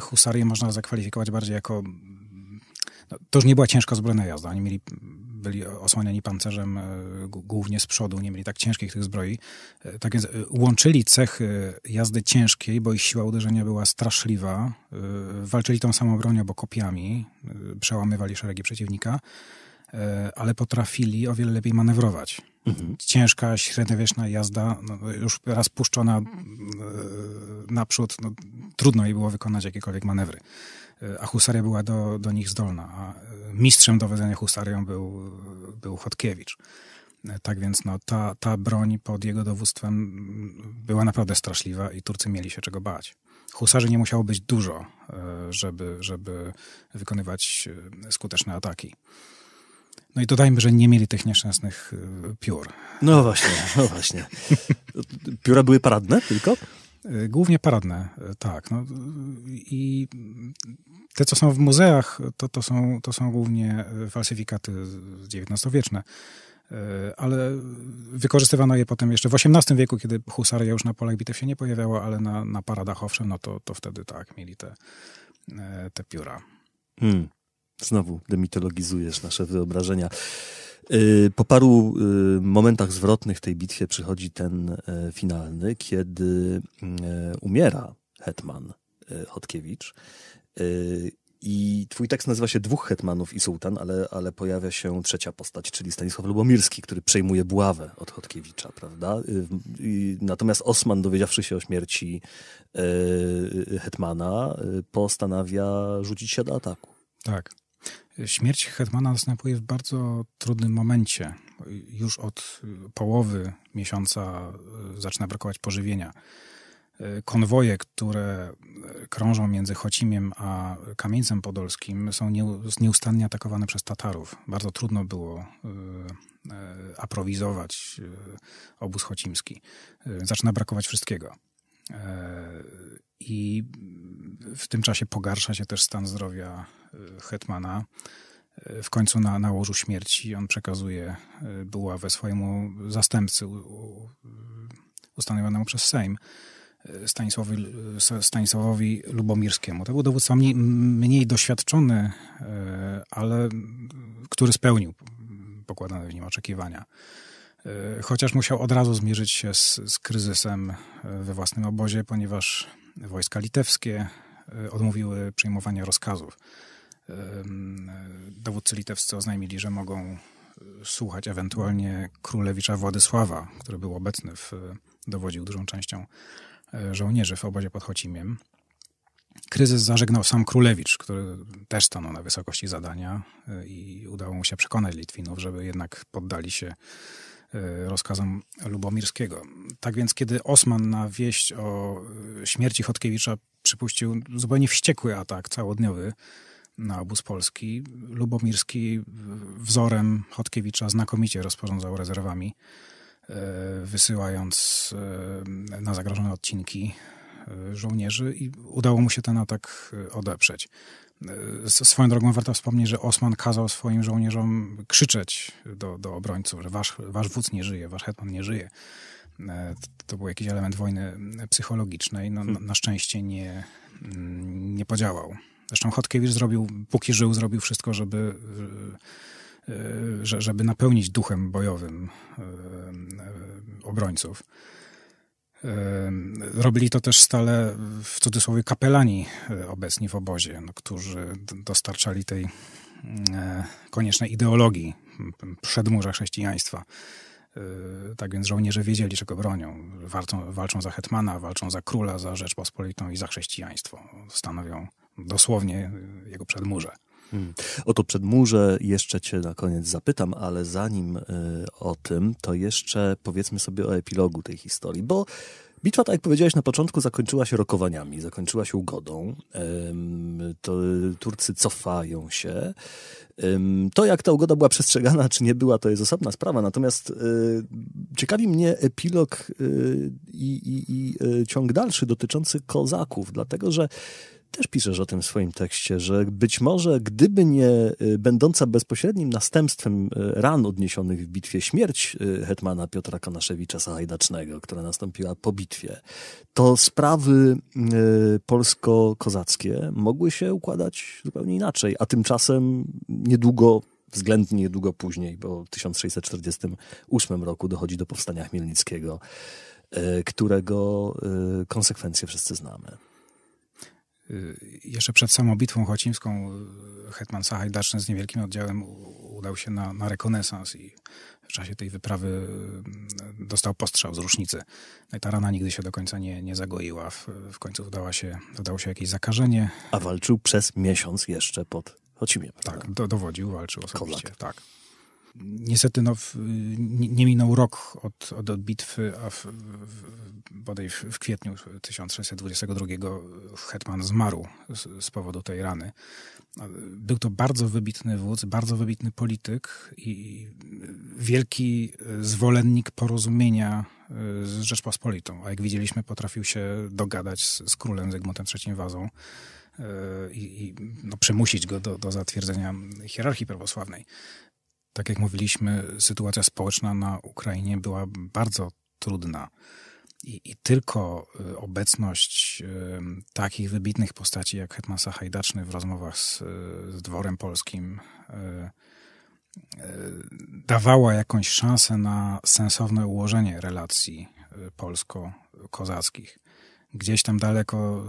Husarię można zakwalifikować bardziej jako. Mm, no, to już nie była ciężka zbrojna jazda. Oni mieli mm, byli osłaniani pancerzem e, głównie z przodu, nie mieli tak ciężkich tych zbroi. E, tak więc e, łączyli cechy jazdy ciężkiej, bo ich siła uderzenia była straszliwa. Walczyli tą samą bronią, bo kopiami przełamywali szeregi przeciwnika, ale potrafili o wiele lepiej manewrować. Mhm. Ciężka, średniowieczna jazda, no, no już raz puszczona naprzód, no, trudno jej było wykonać jakiekolwiek manewry. E, a husaria była do, do nich zdolna. A e, mistrzem dowodzenia husarią był, był Chodkiewicz. E, tak więc no, ta, ta broń pod jego dowództwem była naprawdę straszliwa i Turcy mieli się czego bać. Husarzy nie musiało być dużo, żeby, żeby wykonywać skuteczne ataki. No i dodajmy, że nie mieli tych nieszczęsnych piór. No właśnie, no właśnie. *laughs* Pióra były paradne tylko? E, głównie paradne, e, tak. No, I te, co są w muzeach, to, to, są, to są głównie e, falsyfikaty XIX-wieczne ale wykorzystywano je potem jeszcze w XVIII wieku, kiedy husaria już na polach bitew się nie pojawiała, ale na, na paradach owszem, no to, to wtedy tak, mieli te, te pióra. Hmm. Znowu demitologizujesz nasze wyobrażenia. Y, po paru y, momentach zwrotnych w tej bitwie przychodzi ten y, finalny, kiedy umiera Hetman Chodkiewicz. I twój tekst nazywa się Dwóch Hetmanów i Sułtan, ale, ale pojawia się trzecia postać, czyli Stanisław Lubomirski, który przejmuje buławę od Chodkiewicza, prawda? Natomiast Osman, dowiedziawszy się o śmierci Hetmana, postanawia rzucić się do ataku. Tak. Śmierć Hetmana następuje w bardzo trudnym momencie. Już od połowy miesiąca e, zaczyna brakować pożywienia. E, konwoje, które e, krążą między Chocimiem a Kamieńcem Podolskim, są nieustannie atakowane przez Tatarów. Bardzo trudno było aprowizować obóz chocimski. Zaczyna brakować wszystkiego i w tym czasie pogarsza się też stan zdrowia e, Hetmana. E, w końcu na, na łożu śmierci on przekazuje e, buławę swojemu zastępcy ustanowionemu przez Sejm. Stanisławowi, Stanisławowi Lubomirskiemu. To był dowódca mniej, mniej, doświadczony, ale który spełnił pokładane w nim oczekiwania. Chociaż musiał od razu zmierzyć się z, z kryzysem we własnym obozie, ponieważ wojska litewskie e, odmówiły przyjmowania rozkazów. E, e, dowódcy litewscy oznajmili, że mogą słuchać ewentualnie królewicza Władysława, który był obecny, w, dowodził dużą częścią żołnierzy w obozie pod Chocimiem. Kryzys zażegnał sam królewicz, który też stanął na wysokości zadania i udało mu się przekonać Litwinów, żeby jednak poddali się E, rozkazem Lubomirskiego. Tak więc, kiedy Osman na wieść o e, śmierci Chodkiewicza przypuścił zupełnie wściekły atak całodniowy na obóz Polski, Lubomirski wzorem Chodkiewicza znakomicie rozporządzał rezerwami, e, wysyłając na zagrożone odcinki żołnierzy i udało mu się ten atak odeprzeć. E, swoją drogą warto wspomnieć, że Osman kazał swoim żołnierzom krzyczeć do, do obrońców, że wasz, wasz wódz nie żyje, wasz hetman nie żyje. E, to był jakiś element wojny psychologicznej. No, hmm. na, szczęście nie, nie podziałał. Zresztą Chodkiewicz zrobił, póki żył, zrobił wszystko, żeby, e, żeby napełnić duchem bojowym obrońców. Robili to też stale, w cudzysłowie, kapelani e, obecni w obozie, no, którzy dostarczali tej e, koniecznej ideologii przedmurza chrześcijaństwa. E, tak więc żołnierze wiedzieli, czego bronią. Walczą, walczą za hetmana, walczą za króla, za Rzeczpospolitą i za chrześcijaństwo. Stanowią dosłownie jego przedmurze. Hmm. O to przedmurze jeszcze Cię na koniec zapytam, ale zanim y, o tym, to jeszcze powiedzmy sobie o epilogu tej historii, bo Bitwa, tak jak powiedziałeś na początku, zakończyła się rokowaniami, zakończyła się ugodą. To Turcy cofają się. To, jak ta ugoda była przestrzegana, czy nie była, to jest osobna sprawa. Natomiast y, ciekawi mnie epilog y, i, i, i ciąg dalszy dotyczący kozaków, dlatego że też piszesz o tym w swoim tekście, że być może gdyby nie y, będąca bezpośrednim następstwem y, ran odniesionych w bitwie śmierć y, hetmana Piotra Konaszewicza Sahajdacznego, która nastąpiła po bitwie, to sprawy polsko-kozackie mogły się układać zupełnie inaczej, a tymczasem niedługo względnie niedługo później, bo w 1648 roku dochodzi do powstania Chmielnickiego, którego konsekwencje wszyscy znamy. Y, jeszcze przed samą bitwą chocimską y, hetman Sahajdaczny z niewielkim oddziałem udał się na, na rekonesans i w czasie tej wyprawy y, dostał postrzał z rusznicy. No i ta rana nigdy się do końca nie, nie zagoiła. W, w końcu udała się, udało się jakieś zakażenie. A walczył przez miesiąc jeszcze pod Chocimiem. Tak, do, dowodził, walczył osobiście. Kolak. Tak niestety no, nie, minął rok od, od, od bitwy, a w, w, bodaj w, w kwietniu 1622 hetman zmarł z, z, powodu tej rany. Był to bardzo wybitny wódz, bardzo wybitny polityk i wielki zwolennik porozumienia e, z Rzeczpospolitą. A jak widzieliśmy, potrafił się dogadać z, z królem Zygmuntem III Wazą e, i, i no, przymusić go do, do zatwierdzenia hierarchii prawosławnej tak jak mówiliśmy, sytuacja społeczna na Ukrainie była bardzo trudna. I, i tylko y, obecność y, takich wybitnych postaci jak Hetman Sahajdaczny w rozmowach z, z dworem polskim y, dawała jakąś szansę na sensowne ułożenie relacji polsko-kozackich. Gdzieś tam daleko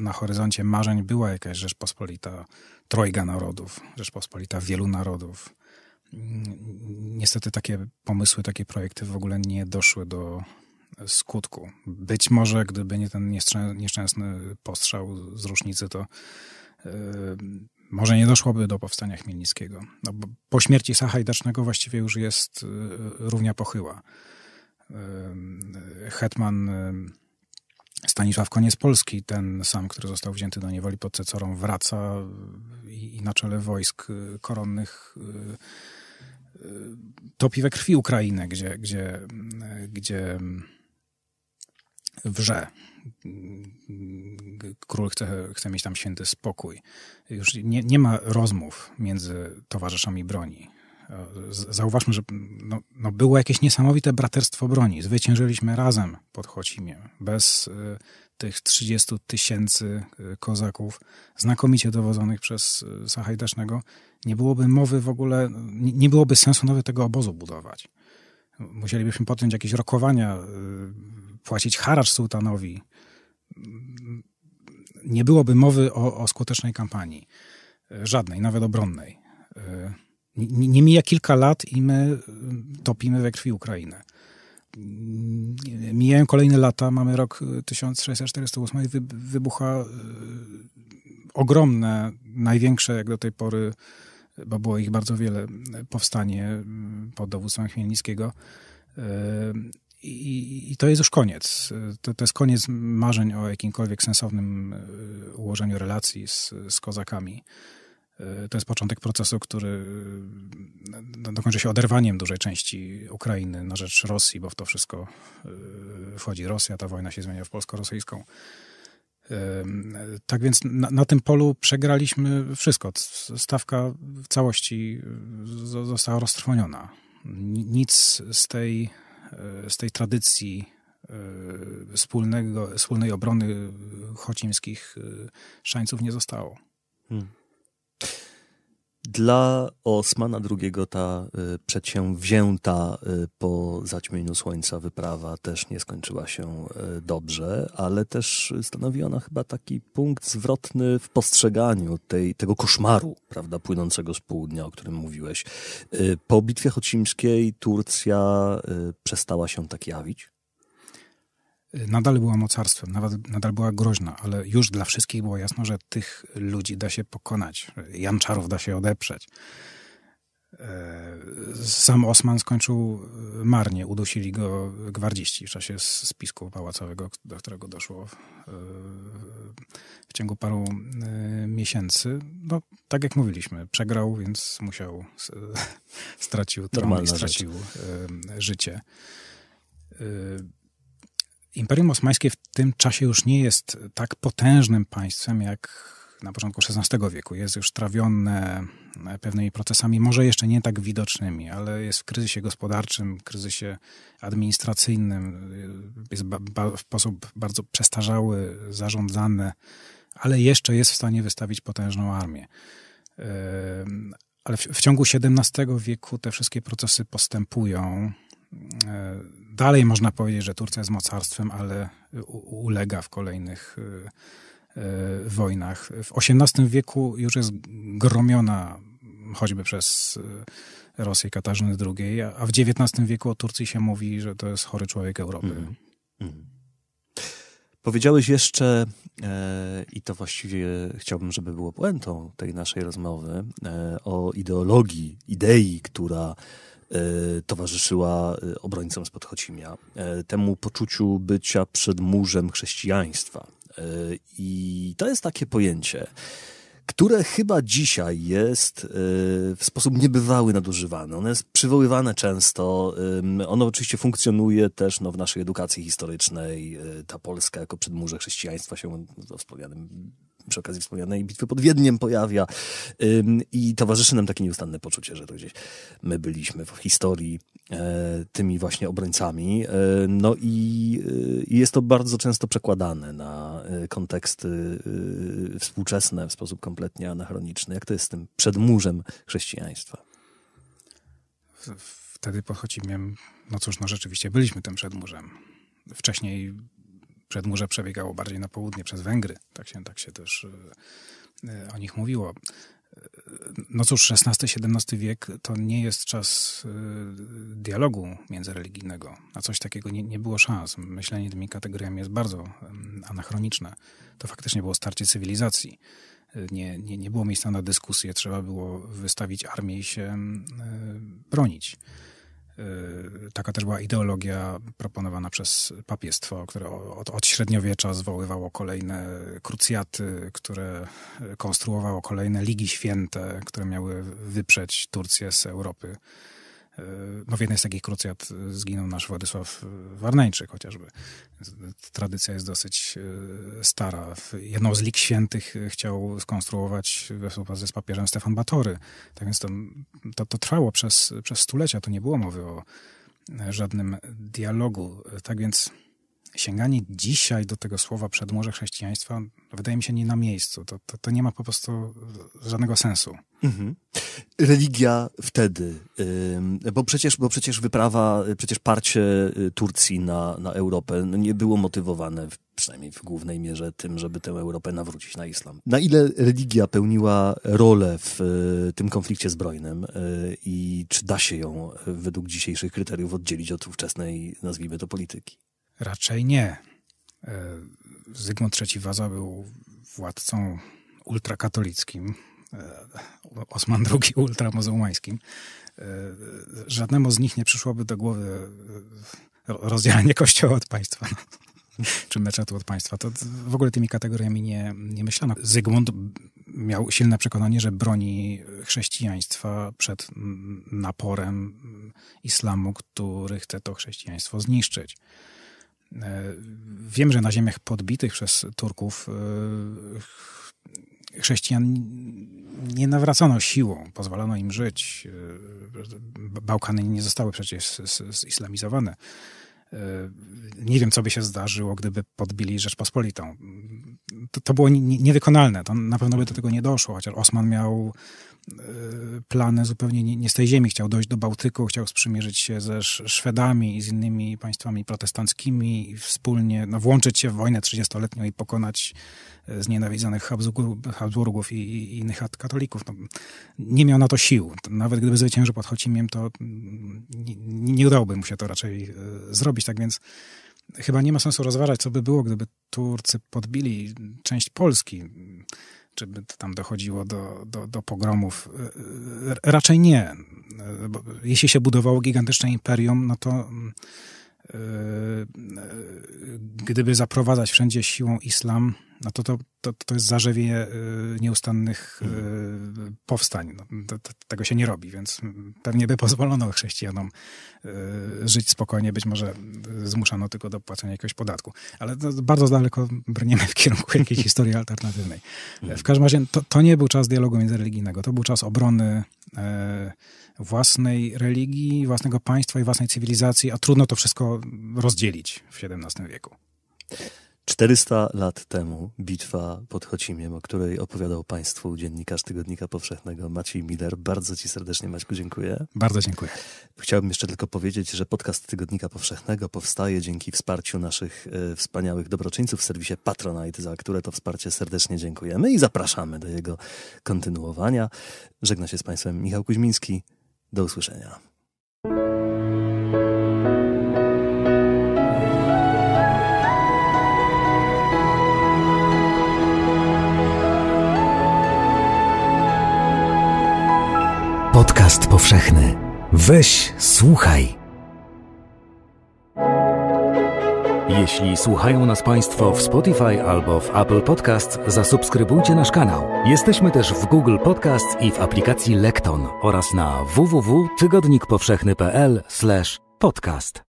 na horyzoncie marzeń była jakaś Rzeczpospolita Trojga Narodów, Rzeczpospolita Wielu Narodów, niestety takie pomysły, takie projekty w ogóle nie doszły do skutku. Być może, gdyby nie ten nieszczęsny postrzał z różnicy, to yy, może nie doszłoby do powstania Chmielnickiego. No, po śmierci Sachajdacznego właściwie już jest yy, równia pochyła. Yy, Hetman yy, Stanisław Koniec Polski, ten sam, który został wzięty do niewoli pod Cecorą, wraca i, i na czele wojsk koronnych y, y, topi we krwi Ukrainę, gdzie, gdzie, y, gdzie wrze. Król chce, chce mieć tam święty spokój. Już nie, nie ma rozmów między towarzyszami broni Zauważmy, że no, no było jakieś niesamowite braterstwo broni. Zwyciężyliśmy razem pod Chocimiem, bez y, tych 30 tysięcy y, kozaków, znakomicie dowodzonych przez y, Sahajdasznego. Nie byłoby mowy w ogóle, nie, byłoby sensu nawet tego obozu budować. Musielibyśmy podjąć jakieś rokowania, płacić haracz sułtanowi. Nie byłoby mowy o, o skutecznej kampanii. Żadnej, nawet obronnej. Nie, nie mija kilka lat i my y, topimy we krwi Ukrainę. Mijają kolejne lata, mamy rok 1648 y, i wybucha y, ogromne, największe jak do tej pory, bo było ich bardzo wiele, powstanie pod dowództwem Chmielnickiego. I, I, to jest już koniec. To, to jest koniec marzeń o jakimkolwiek sensownym ułożeniu relacji z, z kozakami. E, to jest początek procesu, który e, dokończy się oderwaniem dużej części Ukrainy na rzecz Rosji, bo w to wszystko e, wchodzi Rosja, ta wojna się zmienia w polsko-rosyjską. Tak więc na, na, tym polu przegraliśmy wszystko. Stawka w całości została roztrwoniona. Nic z tej, z tej tradycji wspólnego, wspólnej obrony chocimskich szańców nie zostało. Hmm. Dla Osmana II ta y, przedsięwzięta y, po zaćmieniu słońca wyprawa też nie skończyła się y, dobrze, ale też stanowi ona chyba taki punkt zwrotny w postrzeganiu tej, tego koszmaru, prawda, płynącego z południa, o którym mówiłeś. Po bitwie chocimskiej Turcja przestała się tak jawić nadal była mocarstwem, nawet, nadal była groźna, ale już dla wszystkich było jasno, że tych ludzi da się pokonać. Jan Czarów da się odeprzeć. E, sam Osman skończył e, marnie, udusili go gwardziści w czasie spisku pałacowego, do którego doszło w, e, w ciągu paru miesięcy. No, tak jak mówiliśmy, przegrał, więc musiał, stracił tron stracił rzecz. życie Imperium Osmańskie w tym czasie już nie jest tak potężnym państwem jak na początku XVI wieku. Jest już trawione pewnymi procesami, może jeszcze nie tak widocznymi, ale jest w kryzysie gospodarczym, kryzysie administracyjnym, jest ba, ba, w sposób bardzo przestarzały, zarządzany, ale jeszcze jest w stanie wystawić potężną armię. Ehm, ale w, w ciągu XVII wieku te wszystkie procesy postępują. Ehm, dalej można powiedzieć, że Turcja jest mocarstwem, ale ulega w kolejnych y, y, wojnach. W XVIII wieku już jest gromiona choćby przez y, Rosję Katarzyny II, a w XIX wieku o Turcji się mówi, że to jest chory człowiek Europy. Mm. Powiedziałeś jeszcze, e, i to właściwie chciałbym, żeby było puentą tej naszej rozmowy, e, o ideologii, idei, która E, towarzyszyła e, obrońcom spod Chocimia, e, temu poczuciu bycia przed murzem chrześcijaństwa. I to jest takie pojęcie, które chyba dzisiaj jest w sposób niebywały nadużywane. Ono jest przywoływane często. Ono oczywiście funkcjonuje też no, w naszej edukacji historycznej. Ta Polska jako przedmurze chrześcijaństwa się no, wspomnianym przy okazji wspomnianej bitwy pod Wiedniem pojawia i towarzyszy nam takie nieustanne poczucie, że to gdzieś my byliśmy w historii e, tymi właśnie obrońcami. E, no y, i jest to bardzo często przekładane na y, konteksty y, współczesne w sposób kompletnie anachroniczny. Jak to jest z tym przedmurzem chrześcijaństwa? Wtedy po no cóż, no rzeczywiście byliśmy tym przedmurzem. Wcześniej Przedmurze przebiegało bardziej na południe przez Węgry. Tak się, tak się też e, e, o nich mówiło. E, no cóż, XVI-XVII wiek to nie jest czas dialogu międzyreligijnego. Na coś takiego nie, nie, było szans. Myślenie tymi kategoriami jest bardzo anachroniczne. To faktycznie było starcie cywilizacji. Nie, nie, nie było miejsca na dyskusję, trzeba było wystawić armię i się bronić. Y, taka też była ideologia proponowana przez papiestwo, które od, od średniowiecza zwoływało kolejne krucjaty, które y, konstruowało kolejne ligi święte, które miały wyprzeć Turcję z Europy. E, no w jednej z takich krucjat e, zginął nasz Władysław Warneńczyk chociażby. Tradycja jest dosyć e, stara. Jedną z lig świętych chciał skonstruować we współpracy z papieżem Stefan Batory. Tak więc to, to, to trwało przez, przez stulecia. Tu nie było mowy o żadnym dialogu. Tak więc sięganie dzisiaj do tego słowa przedmurze chrześcijaństwa wydaje mi się nie na miejscu. To, to, to nie ma po prostu żadnego sensu. Mhm. Religia wtedy, bo przecież, bo przecież wyprawa, przecież parcie y, Turcji na, na Europę no, nie było motywowane, przynajmniej w głównej mierze, tym, żeby tę Europę nawrócić na islam. Na ile religia pełniła rolę w y, tym konflikcie zbrojnym y, i czy da się ją według dzisiejszych kryteriów oddzielić od ówczesnej, nazwijmy to, polityki? Raczej nie. E, Zygmunt III Waza był władcą ultrakatolickim, e, Osman II *laughs* ultramuzułmańskim. E, żadnemu z nich nie przyszłoby do głowy rozdzielenie *laughs* kościoła od państwa *laughs* czy meczetu od państwa. To w ogóle tymi kategoriami nie, nie myślano. Zygmunt miał silne przekonanie, że broni chrześcijaństwa przed naporem islamu, który chce to chrześcijaństwo zniszczyć. E, wiem, że na ziemiach podbitych przez Turków e, chrześcijan nie nawracano siłą, pozwalano im żyć. E, Bałkany nie zostały przecież zislamizowane. Nie wiem, co by się zdarzyło, gdyby podbili Rzeczpospolitą. To, to było niewykonalne, to na pewno by do tego nie doszło, chociaż Osman miał Y, plany zupełnie nie, nie z tej ziemi. Chciał dojść do Bałtyku, chciał sprzymierzyć się ze Szwedami i z innymi państwami protestanckimi i wspólnie no, włączyć się w wojnę 30-letnią i pokonać y, znienawidzonych Habsburgów i, i, innych katolików. No, nie miał na to sił. Nawet gdyby zwyciężył pod Chocimiem, to mm, nie, nie udałoby mu się to raczej y, zrobić. Tak więc chyba nie ma sensu rozważać, co by było, gdyby Turcy podbili część Polski czy by tam dochodziło do, do, do pogromów. E, e, e, raczej nie. Bo jeśli się budowało gigantyczne imperium, no to mm, gdyby zaprowadzać wszędzie siłą islam, no to, to, to, to jest zarzewie y, nieustannych y, mhm. powstań. No, to, to, tego się nie robi, więc pewnie by pozwolono chrześcijanom y, żyć spokojnie, być może zmuszano tylko do płacenia jakiegoś podatku. Ale bardzo daleko brniemy w kierunku *laughs* jakiejś historii alternatywnej. Mhm. W każdym razie to, to nie był czas dialogu międzyreligijnego, to był czas obrony e, własnej religii, własnego państwa i własnej cywilizacji, a trudno to wszystko rozdzielić w XVII wieku. 400 lat temu bitwa pod Chocimiem, o której opowiadał Państwu dziennikarz Tygodnika Powszechnego Maciej Miller. Bardzo Ci serdecznie, Maćku, dziękuję. Bardzo dziękuję. Chciałbym jeszcze tylko powiedzieć, że podcast Tygodnika Powszechnego powstaje dzięki wsparciu naszych y, wspaniałych dobroczyńców w serwisie Patronite, za które to wsparcie serdecznie dziękujemy i zapraszamy do jego kontynuowania. Żegna się z Państwem Michał Kuźmiński. Do usłyszenia. Podcast powszechny. Weź, słuchaj. Jeśli słuchają nas Państwo w Spotify albo w Apple Podcast, zasubskrybujcie nasz kanał. Jesteśmy też w Google Podcast i w aplikacji Lekton oraz na www.tygodnikpowszechny.pl/podcast.